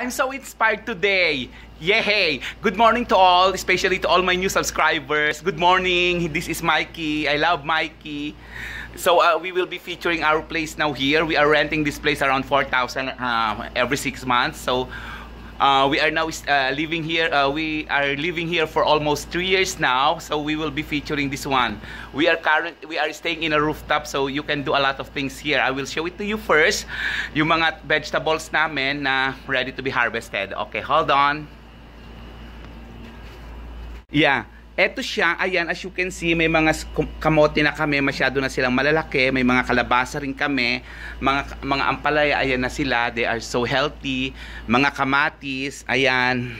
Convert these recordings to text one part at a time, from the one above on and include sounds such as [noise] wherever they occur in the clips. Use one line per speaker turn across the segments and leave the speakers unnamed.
I'm so inspired today. Yay! Good morning to all, especially to all my new subscribers. Good morning. This is Mikey. I love Mikey. So uh, we will be featuring our place now here. We are renting this place around 4,000 uh, every 6 months. So Uh, we are now uh, living here. Uh, we are living here for almost three years now. So we will be featuring this one. We are current. We are staying in a rooftop, so you can do a lot of things here. I will show it to you first. Yung mga vegetables namin na ready to be harvested. Okay, hold on. Yeah. Eto siya, ayan, as you can see, may mga kamote na kami, masyado na silang malalaki, may mga kalabasa rin kami, mga, mga ampalaya, ayan na sila, they are so healthy, mga kamatis, ayan,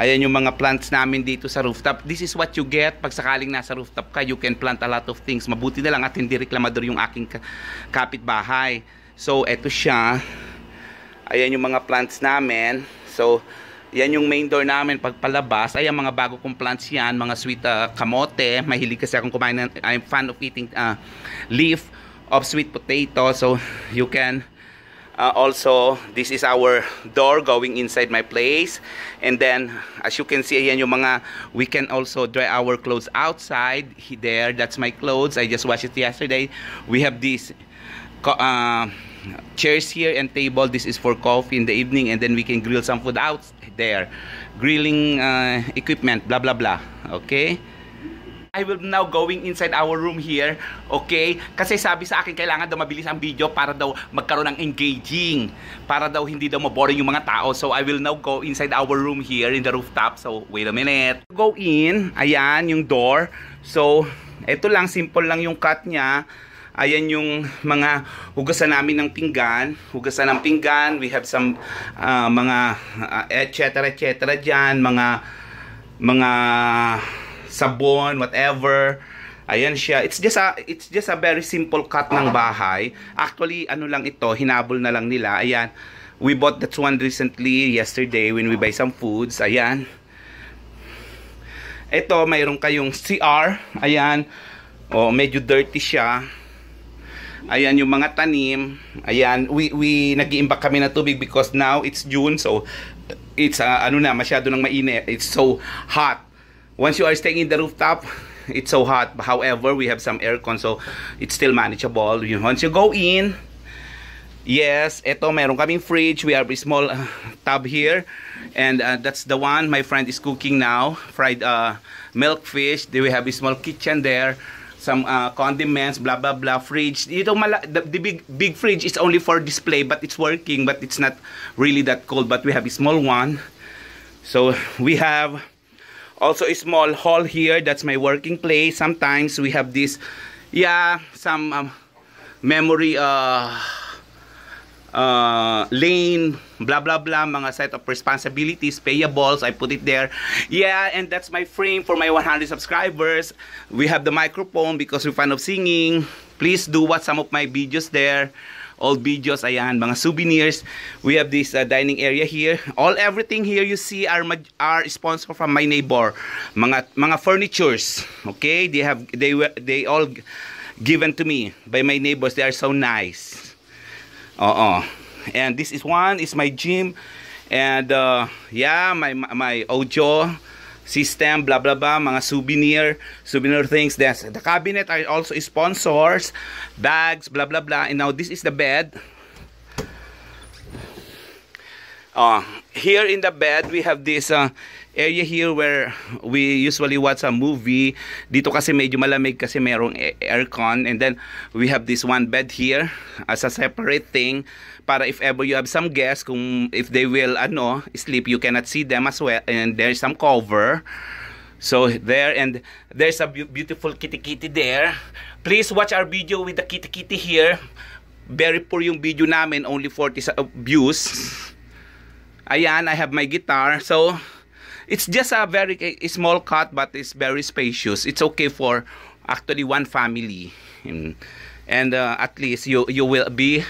ayan yung mga plants namin dito sa rooftop. This is what you get pag sakaling nasa rooftop ka, you can plant a lot of things. Mabuti na lang at hindi reklamador yung aking kapitbahay. So, eto siya, ayan yung mga plants namin, so, yan yung main door namin pagpalabas. Ay, ang mga bago kong plants yan, mga sweet uh, kamote. Mahilig kasi akong kumain. Ng, I'm fan of eating uh, leaf of sweet potato. So, you can uh, also, this is our door going inside my place. And then, as you can see, yan yung mga, we can also dry our clothes outside. There, that's my clothes. I just washed it yesterday. We have this uh, chairs here and table. This is for coffee in the evening and then we can grill some food out there. Grilling uh, equipment, blah, blah, blah. Okay? I will now going inside our room here, okay? Kasi sabi sa akin, kailangan daw mabilis ang video para daw magkaroon ng engaging. Para daw hindi daw maboring yung mga tao. So, I will now go inside our room here in the rooftop. So, wait a minute. Go in. Ayan, yung door. So, eto lang, simple lang yung cut niya. Ayan yung mga hugasan namin ng pinggan. Hugasan ng pinggan. We have some uh, mga uh, et cetera, et cetera dyan. Mga, mga sabon, whatever. Ayan siya. It's just a it's just a very simple cut ng bahay. Actually, ano lang ito, hinabol na lang nila. Ayan. We bought that one recently yesterday when we buy some foods. Ayan. Ito, mayroon kayong CR. Ayan. Oh, medyo dirty siya. Ayan yung mga tanim. Ayan, we, we nag-iimbak kami na tubig because now it's June. So, it's uh, ano na, masyado nang mainit. It's so hot. Once you are staying in the rooftop, it's so hot. However, we have some aircon. So, it's still manageable. Once you go in, yes, eto meron kaming fridge. We have a small uh, tub here. And uh, that's the one my friend is cooking now. Fried uh, milk fish. We have a small kitchen there some uh, condiments, blah, blah, blah, fridge. Ito, mala- the, the big, big fridge is only for display, but it's working, but it's not really that cold. But we have a small one. So [laughs] we have also a small hall here. That's my working place. Sometimes we have this, yeah, some um, memory, uh, uh, lane, blah, blah, blah, mga set of responsibilities, payables, I put it there. Yeah, and that's my frame for my 100 subscribers. We have the microphone because we're fan of singing. Please do watch some of my videos there. Old videos, ayan, mga souvenirs. We have this uh, dining area here. All everything here you see are are sponsored from my neighbor. Mga mga furnitures, okay? They have they they all given to me by my neighbors. They are so nice. Uh-uh. And this is one is my gym. And uh, yeah, my, my Ojo system, blah, blah, blah, mga souvenir, souvenir things. That's, the cabinet are also sponsors, bags, blah, blah, blah. And now this is the bed. Uh, here in the bed, we have this uh, area here where we usually watch a movie. Dito kasi medyo malamig kasi mayroong aircon. And then, we have this one bed here as a separate thing para if ever you have some guests, kung if they will ano, sleep, you cannot see them as well. And there's some cover. So there and there's a beautiful kitty kitty there. Please watch our video with the kitty kitty here. Very poor yung video namin, only 40 uh, views. Ayan, I have my guitar. So, it's just a very a small cot but it's very spacious. It's okay for actually one family. And, uh, at least you you will be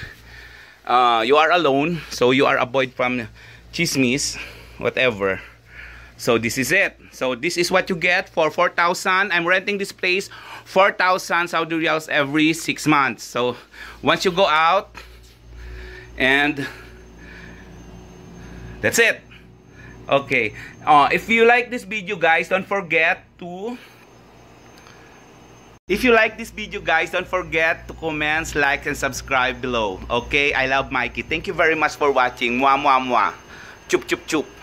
uh, you are alone so you are avoid from chismes, whatever so this is it so this is what you get for 4,000 I'm renting this place 4,000 Saudi Riyals every six months so once you go out and That's it. Okay. Uh, if you like this video guys, don't forget to If you like this video guys, don't forget to comment, like, and subscribe below. Okay? I love Mikey. Thank you very much for watching. Mwah, mwah, mwah. Chup, chup, chup.